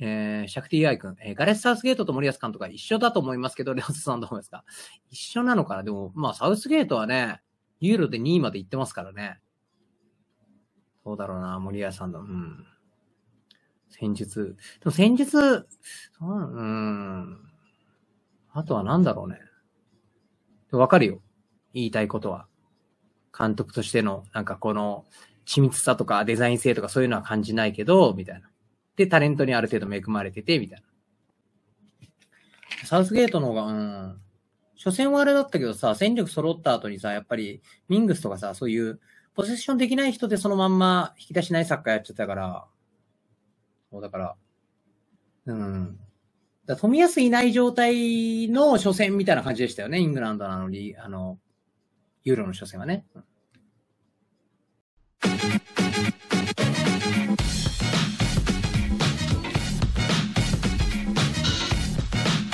えー、シャクティーアイ君、えー、ガレス・サウスゲートと森保監督は一緒だと思いますけど、レオスさんどうですか一緒なのかなでも、まあ、サウスゲートはね、ユーロで2位まで行ってますからね。どうだろうな、森保さんの、うん。戦術。でも戦術、うん。あとは何だろうね。わかるよ。言いたいことは。監督としての、なんかこの、緻密さとかデザイン性とかそういうのは感じないけど、みたいな。で、タレントにある程度恵まれてて、みたいな。サウスゲートの方が、うん。初戦はあれだったけどさ、戦力揃った後にさ、やっぱり、ミングスとかさ、そういう、ポゼッションできない人でそのまんま引き出しないサッカーやっちゃったから、そうだから、うん。だ富安いない状態の初戦みたいな感じでしたよね、イングランドのあの、あの、ユーロの初戦はね。うん